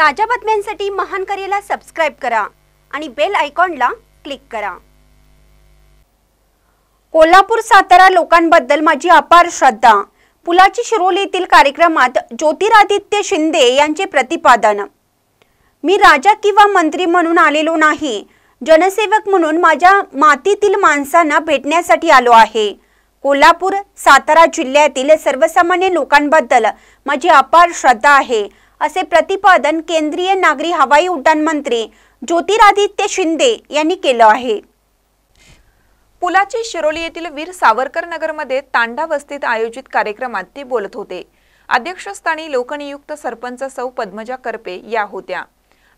ताज्या बातम्यांसाठी महान करेला सबस्क्राईब करा आणि बेल आयकॉनला क्लिक करा कोल्हापूर सातारा लोकांबद्दल माझी अपार श्रद्धा पुलाची शिरोली येथील कार्यक्रमात ज्योतिरादित्य शिंदे यांचे प्रतिपादन मी राजा किंवा मंत्री म्हणून आलेलो नाही जनसेवक म्हणून माझ्या मातीतील माणसांना भेटण्यासाठी आलो आहे कोल्हापूर सातारा जिल्ह्यातील सर्वसामान्य लोकांबद्दल माझी अपार श्रद्धा आहे असे प्रतिपादन केंद्रीय नागरी हवाई उड्डाण मंत्री ज्योतिरादित्य शिंदे यांनी केलं आहे पुलाची शिरोली येथील वीर सावरकर नगरमध्ये तांडा वस्तीत आयोजित कार्यक्रमात ते बोलत होते अध्यक्षस्थानी लोकनियुक्त सरपंच सौ पद्मजा करपे या होत्या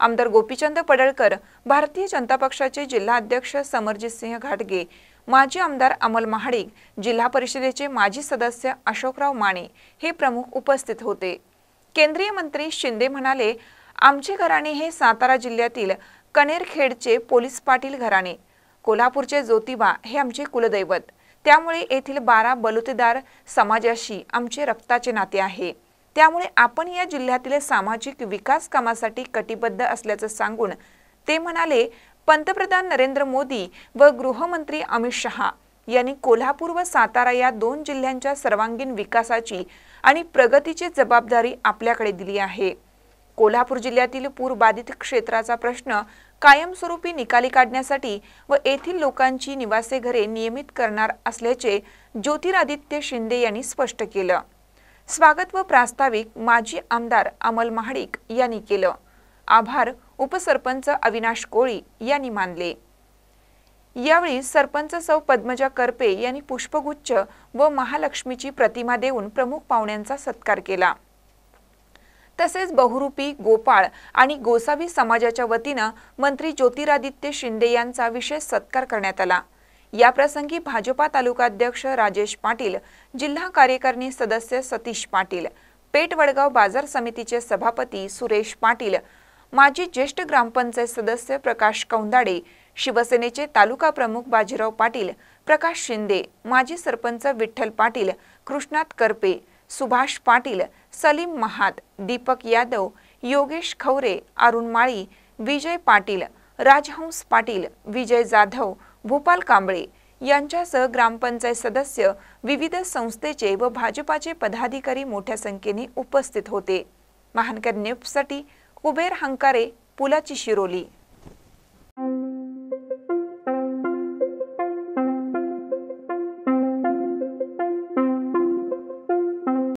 आमदार गोपीचंद पडळकर भारतीय जनता पक्षाचे जिल्हाध्यक्ष सिंह घाटगे माजी आमदार अमल महाडिक जिल्हा परिषदेचे माजी सदस्य अशोकराव माने हे प्रमुख उपस्थित होते केंद्रीय मंत्री शिंदे म्हणाले आमचे घराणे हे सातारा जिल्ह्यातील कनेरखेडचे पोलीस पाटील घराणे कोल्हापूरचे ज्योतिबा हे आमचे कुलदैवत त्यामुळे येथील बारा बलुतेदार समाजाशी आमचे रक्ताचे नाते आहे त्यामुळे आपण या जिल्ह्यातील सामाजिक विकास कामासाठी कटिबद्ध असल्याचं सांगून ते म्हणाले पंतप्रधान नरेंद्र मोदी व गृहमंत्री अमित शहा यांनी कोल्हापूर व सातारा या दोन जिल्ह्यांच्या सर्वांगीण विकासाची आणि प्रगतीची जबाबदारी आपल्याकडे दिली आहे कोल्हापूर जिल्ह्यातील पूरबाधित क्षेत्राचा प्रश्न कायमस्वरूपी निकाली काढण्यासाठी व येथील लोकांची निवासे घरे नियमित करणार असल्याचे ज्योतिरादित्य शिंदे यांनी स्पष्ट केलं स्वागत व प्रास्ताविक माजी आमदार अमल महाडिक यांनी केलं आभार उपसरपंच अविनाश कोळी यांनी मानले यावेळी सरपंच सौ पद्मजा करपे यांनी पुष्पगुच्छ व महालक्ष्मीची प्रतिमा देऊन प्रमुख पाहुण्यांचा सत्कार केला तसेच बहुरूपी गोपाळ आणि गोसावी समाजाच्या वतीनं मंत्री ज्योतिरादित्य शिंदे यांचा विशेष सत्कार करण्यात आला याप्रसंगी भाजपा तालुकाध्यक्ष राजेश पाटील जिल्हा कार्यकारिणी सदस्य सतीश पाटील पेट वडगाव बाजार समितीचे सभापती सुरेश पाटील माजी ज्येष्ठ ग्रामपंचायत सदस्य प्रकाश कौंदाडे शिवसेनेचे तालुका प्रमुख बाजीराव पाटील प्रकाश शिंदे माजी सरपंच विठ्ठल पाटील कृष्णात करपे सुभाष पाटील सलीम महात दीपक यादव योगेश खवरे अरुण माळी विजय पाटील राजहंस पाटील विजय जाधव भोपाल कांबळे यांच्यासह ग्रामपंचायत सदस्य विविध संस्थेचे व भाजपाचे पदाधिकारी मोठ्या संख्येने उपस्थित होते महानकर न्यूजसाठी कुबेर हंकारे पुलाची शिरोली